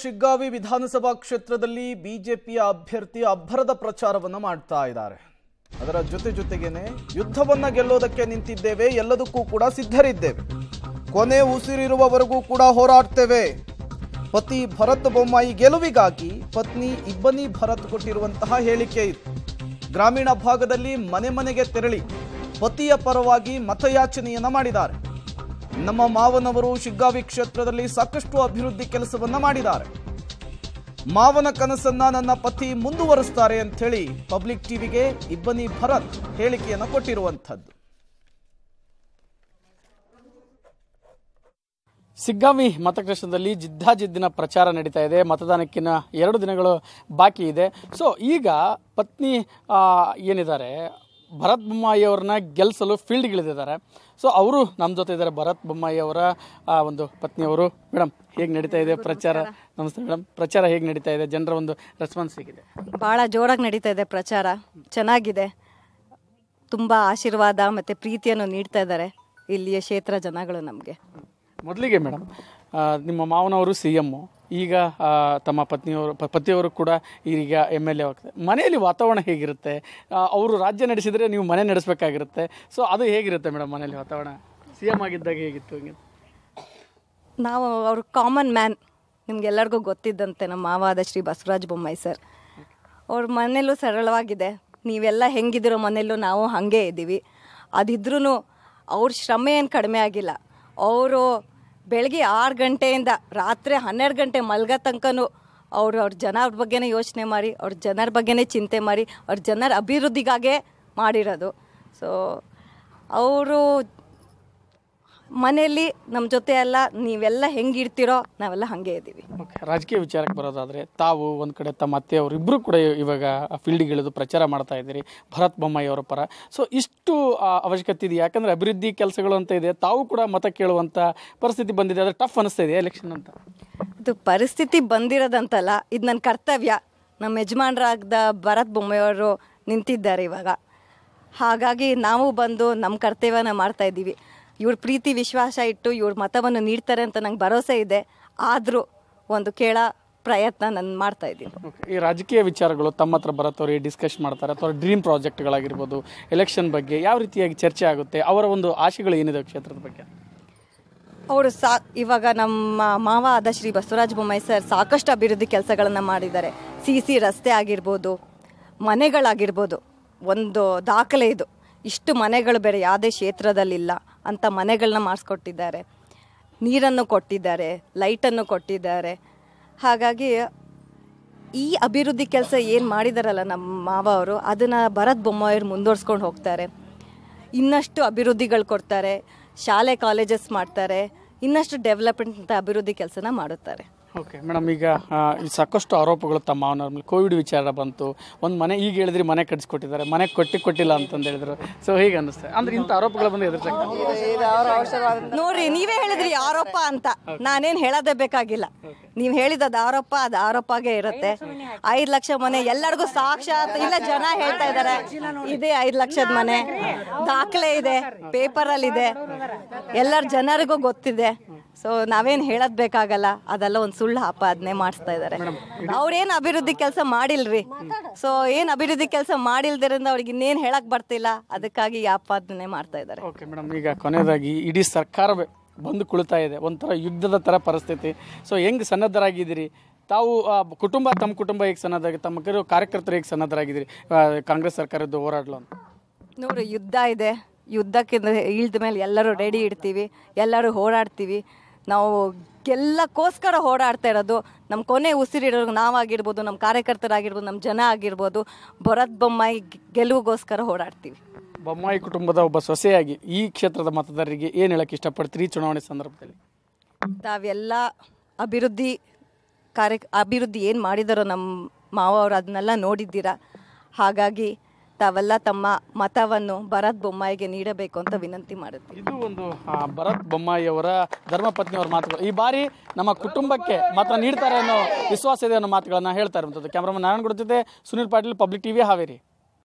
ಶಿಗ್ಗಾವಿ ವಿಧಾನಸಭಾ ಕ್ಷೇತ್ರದಲ್ಲಿ ಬಿಜೆಪಿಯ ಅಭ್ಯರ್ಥಿ ಅಬ್ಬರದ ಪ್ರಚಾರವನ್ನು ಮಾಡ್ತಾ ಇದ್ದಾರೆ ಅದರ ಜೊತೆ ಜೊತೆಗೇನೆ ಯುದ್ಧವನ್ನ ಗೆಲ್ಲೋದಕ್ಕೆ ನಿಂತಿದ್ದೇವೆ ಎಲ್ಲದಕ್ಕೂ ಕೂಡ ಸಿದ್ಧರಿದ್ದೇವೆ ಕೊನೆ ಉಸಿರಿರುವವರೆಗೂ ಕೂಡ ಹೋರಾಡ್ತೇವೆ ಪತಿ ಭರತ್ ಬೊಮ್ಮಾಯಿ ಗೆಲುವಿಗಾಗಿ ಪತ್ನಿ ಇಬ್ಬನಿ ಭರತ್ ಕೊಟ್ಟಿರುವಂತಹ ಹೇಳಿಕೆ ಇತ್ತು ಗ್ರಾಮೀಣ ಭಾಗದಲ್ಲಿ ಮನೆ ಮನೆಗೆ ತೆರಳಿ ಪತಿಯ ಪರವಾಗಿ ಮತಯಾಚನೆಯನ್ನ ಮಾಡಿದ್ದಾರೆ ನಮ್ಮ ಮಾವನವರು ಶಿಗ್ಗಾವಿ ಕ್ಷೇತ್ರದಲ್ಲಿ ಸಾಕಷ್ಟು ಅಭಿವೃದ್ಧಿ ಕೆಲಸವನ್ನ ಮಾಡಿದ್ದಾರೆ ಮಾವನ ಕನಸನ್ನ ನನ್ನ ಪತಿ ಮುಂದುವರಿಸ್ತಾರೆ ಅಂತ ಹೇಳಿ ಪಬ್ಲಿಕ್ ಟಿವಿಗೆ ಇಬ್ಬನಿ ಭರತ್ ಹೇಳಿಕೆಯನ್ನು ಕೊಟ್ಟಿರುವಂಥದ್ದು ಸಿಗ್ಗಾಮಿ ಮತಕ್ಷೇತ್ರದಲ್ಲಿ ಜಿದ್ದಾಜಿದ್ದಿನ ಪ್ರಚಾರ ನಡೀತಾ ಇದೆ ಮತದಾನಕ್ಕಿಂತ ಎರಡು ದಿನಗಳು ಬಾಕಿ ಇದೆ ಸೊ ಈಗ ಪತ್ನಿ ಏನಿದ್ದಾರೆ ಭರತ್ ಬೊಮ್ಮಾಯಿ ಅವ್ರನ್ನ ಗೆಲ್ಲಿಸಲು ಫೀಲ್ಡ್ಗಿಳಿದಿದ್ದಾರೆ ಸೊ ಅವರು ನಮ್ಮ ಜೊತೆ ಇದ್ದಾರೆ ಭರತ್ ಬೊಮ್ಮಾಯಿ ಅವರ ಒಂದು ಪತ್ನಿಯವರು ಮೇಡಮ್ ಹೇಗೆ ನಡೀತಾ ಇದೆ ಪ್ರಚಾರ ನಮಸ್ತೆ ಮೇಡಮ್ ಪ್ರಚಾರ ಹೇಗೆ ನಡೀತಾ ಇದೆ ಜನರ ಒಂದು ರೆಸ್ಪಾನ್ಸ್ ಹೇಗಿದೆ ಭಾಳ ಜೋರಾಗಿ ನಡೀತಾ ಇದೆ ಪ್ರಚಾರ ಚೆನ್ನಾಗಿದೆ ತುಂಬ ಆಶೀರ್ವಾದ ಮತ್ತು ಪ್ರೀತಿಯನ್ನು ನೀಡ್ತಾ ಇದ್ದಾರೆ ಇಲ್ಲಿಯ ಕ್ಷೇತ್ರ ಜನಗಳು ನಮಗೆ ಮೊದಲಿಗೆ ಮೇಡಮ್ ನಿಮ್ಮ ಮಾವನವರು ಸಿ ಎಮ್ಮು ಈಗ ತಮ್ಮ ಪತ್ನಿಯವರು ಪತಿಯವರು ಕೂಡ ಈಗ ಎಮ್ ಎಲ್ ಎ ಆಗ್ತದೆ ಮನೆಯಲ್ಲಿ ವಾತಾವರಣ ಹೇಗಿರುತ್ತೆ ಅವರು ರಾಜ್ಯ ನಡೆಸಿದರೆ ನೀವು ಮನೆ ನಡೆಸಬೇಕಾಗಿರುತ್ತೆ ಸೊ ಅದು ಹೇಗಿರುತ್ತೆ ಮೇಡಮ್ ಮನೆಯಲ್ಲಿ ವಾತಾವರಣ ಸಿ ಎಮ್ ಆಗಿದ್ದಾಗ ಹೇಗಿತ್ತು ಹಂಗೆ ನಾವು ಅವರು ಕಾಮನ್ ಮ್ಯಾನ್ ನಿಮ್ಗೆಲ್ಲರಿಗೂ ಗೊತ್ತಿದ್ದಂತೆ ನಮ್ಮ ಮಾವಾದ ಶ್ರೀ ಬಸವರಾಜ ಬೊಮ್ಮಾಯಿ ಸರ್ ಅವ್ರ ಮನೆಯಲ್ಲೂ ಸರಳವಾಗಿದೆ ನೀವೆಲ್ಲ ಹೆಂಗಿದ್ದಿರೋ ಮನೆಯಲ್ಲೂ ನಾವು ಹಾಗೇ ಇದ್ದೀವಿ ಅದಿದ್ರೂ ಅವ್ರ ಶ್ರಮ ಏನು ಕಡಿಮೆ ಆಗಿಲ್ಲ ಅವರು ಬೆಳಗ್ಗೆ ಆರು ಗಂಟೆಯಿಂದ ರಾತ್ರಿ ಹನ್ನೆರಡು ಗಂಟೆ ಮಲ್ಗೋ ತನಕನೂ ಅವರು ಅವ್ರ ಜನರ ಬಗ್ಗೆನೇ ಯೋಚನೆ ಮಾಡಿ ಅವ್ರ ಜನರ ಬಗ್ಗೆನೇ ಚಿಂತೆ ಮಾಡಿ ಅವ್ರ ಜನರ ಅಭಿವೃದ್ಧಿಗಾಗೇ ಮಾಡಿರೋದು ಸೊ ಅವರು ಮನೆಯಲ್ಲಿ ನಮ್ಮ ಜೊತೆ ಎಲ್ಲ ನೀವೆಲ್ಲ ಇರ್ತಿರೋ ನಾವೆಲ್ಲ ಹಾಗೆ ಇದ್ದೀವಿ ರಾಜಕೀಯ ವಿಚಾರಕ್ಕೆ ಬರೋದಾದರೆ ತಾವು ಒಂದು ಕಡೆ ತಮ್ಮ ಅತ್ತೆ ಇಬ್ಬರು ಕೂಡ ಇವಾಗ ಫೀಲ್ಡ್ಗೆ ಇಳಿದು ಪ್ರಚಾರ ಮಾಡ್ತಾ ಇದ್ದೀರಿ ಭರತ್ ಬೊಮ್ಮಾಯಿ ಅವರ ಪರ ಸೊ ಇಷ್ಟು ಅವಶ್ಯಕತೆ ಇದೆ ಯಾಕಂದರೆ ಅಭಿವೃದ್ಧಿ ಕೆಲಸಗಳು ಅಂತ ಇದೆ ತಾವು ಕೂಡ ಮತ ಕೇಳುವಂಥ ಪರಿಸ್ಥಿತಿ ಬಂದಿದೆ ಅದು ಟಫ್ ಅನಿಸ್ತಾ ಇದೆ ಎಲೆಕ್ಷನ್ ಅಂತ ಇದು ಪರಿಸ್ಥಿತಿ ಬಂದಿರೋದಂತಲ್ಲ ಇದು ನನ್ನ ಕರ್ತವ್ಯ ನಮ್ಮ ಯಜಮಾನರಾಗ್ದ ಭರತ್ ಬೊಮ್ಮೆಯವರು ನಿಂತಿದ್ದಾರೆ ಇವಾಗ ಹಾಗಾಗಿ ನಾವು ಬಂದು ನಮ್ಮ ಕರ್ತವ್ಯನ ಮಾಡ್ತಾ ಇದ್ದೀವಿ ಇವ್ರ ಪ್ರೀತಿ ವಿಶ್ವಾಸ ಇಟ್ಟು ಇವ್ರ ಮತವನ್ನು ನೀಡ್ತಾರೆ ಅಂತ ನಂಗೆ ಭರವಸೆ ಇದೆ ಆದರೂ ಒಂದು ಕೇಳ ಪ್ರಯತ್ನ ನಾನು ಮಾಡ್ತಾ ಇದ್ದೀನಿ ಈ ರಾಜಕೀಯ ವಿಚಾರಗಳು ತಮ್ಮ ಹತ್ರ ಬರತ್ತವ್ರಿಗೆ ಡಿಸ್ಕಶ್ ಮಾಡ್ತಾರೆ ಅಥವಾ ಡ್ರೀಮ್ ಪ್ರಾಜೆಕ್ಟ್ಗಳಾಗಿರ್ಬೋದು ಎಲೆಕ್ಷನ್ ಬಗ್ಗೆ ಯಾವ ರೀತಿಯಾಗಿ ಚರ್ಚೆ ಆಗುತ್ತೆ ಅವರ ಒಂದು ಆಶೆಗಳು ಏನಿದೆ ಕ್ಷೇತ್ರದ ಬಗ್ಗೆ ಅವರು ಸಾ ಇವಾಗ ನಮ್ಮ ಮಾವ ಆದ ಶ್ರೀ ಬಸವರಾಜ ಬೊಮ್ಮಾಯಿ ಸರ್ ಸಾಕಷ್ಟು ಅಭಿವೃದ್ಧಿ ಕೆಲಸಗಳನ್ನು ಮಾಡಿದ್ದಾರೆ ಸಿ ಸಿ ರಸ್ತೆ ಆಗಿರ್ಬೋದು ಮನೆಗಳಾಗಿರ್ಬೋದು ಒಂದು ದಾಖಲೆ ಇದು ಇಷ್ಟು ಮನೆಗಳು ಬೇರೆ ಯಾವುದೇ ಕ್ಷೇತ್ರದಲ್ಲಿಲ್ಲ ಅಂಥ ಮನೆಗಳನ್ನ ಮಾಡಿಸ್ಕೊಟ್ಟಿದ್ದಾರೆ ನೀರನ್ನು ಕೊಟ್ಟಿದ್ದಾರೆ ಲೈಟನ್ನು ಕೊಟ್ಟಿದ್ದಾರೆ ಹಾಗಾಗಿ ಈ ಅಭಿವೃದ್ಧಿ ಕೆಲಸ ಏನು ಮಾಡಿದಾರಲ್ಲ ನಮ್ಮ ಮಾವ ಅವರು ಅದನ್ನು ಭರತ್ ಬೊಮ್ಮಾಯರು ಮುಂದುವರ್ಸ್ಕೊಂಡು ಹೋಗ್ತಾರೆ ಇನ್ನಷ್ಟು ಅಭಿವೃದ್ಧಿಗಳು ಕೊಡ್ತಾರೆ ಶಾಲೆ ಕಾಲೇಜಸ್ ಮಾಡ್ತಾರೆ ಇನ್ನಷ್ಟು ಡೆವಲಪ್ಮೆಂಟ್ ಅಂತ ಅಭಿವೃದ್ಧಿ ಕೆಲಸನ ಮಾಡುತ್ತಾರೆ ಓಕೆ ಮೇಡಮ್ ಈಗ ಸಾಕಷ್ಟು ಆರೋಪಗಳು ತಮ್ಮ ಅವನ ಮೇಲೆ ಕೋವಿಡ್ ವಿಚಾರ ಬಂತು ಒಂದು ಮನೆ ಈಗ ಹೇಳಿದ್ರೆ ಮನೆ ಕಟ್ಸಿಕೊಟ್ಟಿದ್ದಾರೆ ಮನೆ ಕೊಟ್ಟಿ ಕೊಟ್ಟಿಲ್ಲ ಅಂತಂದು ಹೇಳಿದ್ರು ಸೊ ಹೀಗೆ ಅನಿಸ್ತದೆ ಅಂದ್ರೆ ಇಂಥ ಆರೋಪಗಳು ಬಂದು ಎದುರಿಸಕ್ಕೆ ನೋಡ್ರಿ ನೀವೇ ಹೇಳಿದ್ರಿ ಆರೋಪ ಅಂತ ನಾನೇನು ಹೇಳೋದೇ ಬೇಕಾಗಿಲ್ಲ ನೀವು ಹೇಳಿದ ಅದು ಆರೋಪ ಅದು ಆರೋಪಾಗೆ ಇರುತ್ತೆ ಐದು ಲಕ್ಷ ಮನೆ ಎಲ್ಲರಿಗೂ ಸಾಕ್ಷಾತ್ ಇಲ್ಲ ಜನ ಹೇಳ್ತಾ ಇದ್ದಾರೆ ಇದೇ ಐದು ಲಕ್ಷದ ಮನೆ ದಾಖಲೆ ಇದೆ ಇದೆ ಎಲ್ಲರ ಜನರಿಗೂ ಗೊತ್ತಿದೆ ಸೊ ನಾವೇನ್ ಹೇಳೋದು ಬೇಕಾಗಲ್ಲ ಅದೆಲ್ಲ ಒಂದು ಸುಳ್ಳು ಆಪಾದನೆ ಮಾಡಿಸ್ತಾ ಇದ್ದಾರೆ ಅವ್ರೇನು ಅಭಿವೃದ್ಧಿ ಕೆಲಸ ಮಾಡಿಲ್ರಿ ಸೊ ಏನು ಅಭಿವೃದ್ಧಿ ಕೆಲಸ ಮಾಡಿಲ್ದ್ರಿಂದ ಅವ್ರಿಗೆ ಇನ್ನೇನ್ ಹೇಳಕ್ ಬರ್ತಿಲ್ಲ ಅದಕ್ಕಾಗಿ ಆಪಾದನೆ ಮಾಡ್ತಾ ಇದ್ದಾರೆ ಓಕೆ ಮೇಡಮ್ ಈಗ ಕೊನೆಯದಾಗಿ ಇಡೀ ಸರ್ಕಾರ ಬಂದು ಕುಳಿತಾ ಇದೆ ಒಂಥರ ಯುದ್ಧದ ಥರ ಪರಿಸ್ಥಿತಿ ಸೊ ಹೆಂಗ್ ಸನ್ನದ್ಧರಾಗಿದ್ದೀರಿ ತಾವು ಕುಟುಂಬ ತಮ್ಮ ಕುಟುಂಬ ಹೇಗೆ ಸನ್ನದ್ಧಾಗಿ ತಮ್ಮ ಕಾರ್ಯಕರ್ತರು ಹೇಗೆ ಸನ್ನದ್ಧರಾಗಿದ್ದೀರಿ ಕಾಂಗ್ರೆಸ್ ಸರ್ಕಾರದ್ದು ಹೋರಾಡಲು ನೋಡ್ರಿ ಯುದ್ಧ ಇದೆ ಯುದ್ಧಕ್ಕಿಂತ ಇಳಿದ ಮೇಲೆ ಎಲ್ಲರೂ ರೆಡಿ ಇಡ್ತೀವಿ ಎಲ್ಲರೂ ಹೋರಾಡ್ತೀವಿ ನಾವು ಗೆಲ್ಲಕ್ಕೋಸ್ಕರ ಓಡಾಡ್ತಾ ಇರೋದು ನಮ್ಮ ಕೊನೆ ಉಸಿರಿಡೋರು ನಾವಾಗಿರ್ಬೋದು ನಮ್ಮ ಕಾರ್ಯಕರ್ತರಾಗಿರ್ಬೋದು ನಮ್ಮ ಜನ ಆಗಿರ್ಬೋದು ಭರತ್ ಬೊಮ್ಮಾಯಿ ಗೆಲುವುಗೋಸ್ಕರ ಓಡಾಡ್ತೀವಿ ಬೊಮ್ಮಾಯಿ ಕುಟುಂಬದ ಒಬ್ಬ ಸೊಸೆಯಾಗಿ ಈ ಕ್ಷೇತ್ರದ ಮತದಾರರಿಗೆ ಏನು ಹೇಳಕ್ಕೆ ಇಷ್ಟಪಡ್ತೀರಿ ಚುನಾವಣೆ ಸಂದರ್ಭದಲ್ಲಿ ತಾವೆಲ್ಲ ಅಭಿವೃದ್ಧಿ ಕಾರ್ಯ ಅಭಿವೃದ್ಧಿ ಏನು ಮಾಡಿದಾರೋ ನಮ್ಮ ಮಾವ ಅವರು ಅದನ್ನೆಲ್ಲ ನೋಡಿದ್ದೀರಾ ಹಾಗಾಗಿ ತಾವೆಲ್ಲ ತಮ್ಮ ಮತವನ್ನು ಭರತ್ ಬೊಮ್ಮಾಯಿಗೆ ನೀಡಬೇಕು ಅಂತ ವಿನಂತಿ ಮಾಡುತ್ತೆ ಇದು ಒಂದು ಭರತ್ ಬೊಮ್ಮಾಯಿಯವರ ಅವರ ಮಾತುಗಳು ಈ ಬಾರಿ ನಮ್ಮ ಕುಟುಂಬಕ್ಕೆ ಮಾತ್ರ ನೀಡ್ತಾರೆ ಅನ್ನೋ ವಿಶ್ವಾಸ ಇದೆ ಅನ್ನೋ ಮಾತುಗಳನ್ನ ಹೇಳ್ತಾ ಇರುವಂತದ್ದು ಕ್ಯಾಮ್ರಾಮನ್ ನಾರಾಯಣ್ ಜೊತೆ ಸುನೀಲ್ ಪಾಟೀಲ್ ಪಬ್ಲಿಕ್ ಟಿವಿ ಹಾವೇರಿ